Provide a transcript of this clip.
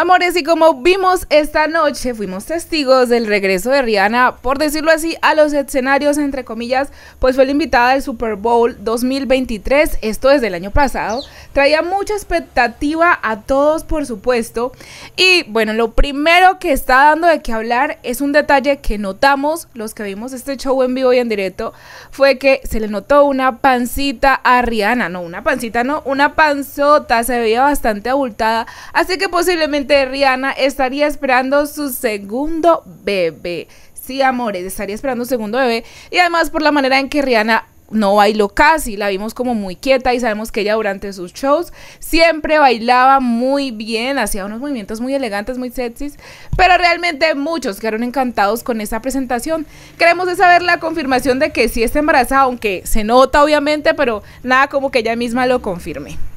Amores, y como vimos esta noche, fuimos testigos del regreso de Rihanna, por decirlo así, a los escenarios, entre comillas, pues fue la invitada del Super Bowl 2023, esto desde el año pasado. Traía mucha expectativa a todos, por supuesto. Y bueno, lo primero que está dando de qué hablar es un detalle que notamos los que vimos este show en vivo y en directo, fue que se le notó una pancita a Rihanna, no, una pancita no, una panzota, se veía bastante abultada, así que posiblemente Rihanna estaría esperando su segundo bebé. Sí, amores, estaría esperando un segundo bebé. Y además por la manera en que Rihanna no bailó casi, la vimos como muy quieta y sabemos que ella durante sus shows siempre bailaba muy bien, hacía unos movimientos muy elegantes, muy sexys, pero realmente muchos quedaron encantados con esa presentación. Queremos saber la confirmación de que sí está embarazada, aunque se nota obviamente, pero nada como que ella misma lo confirme.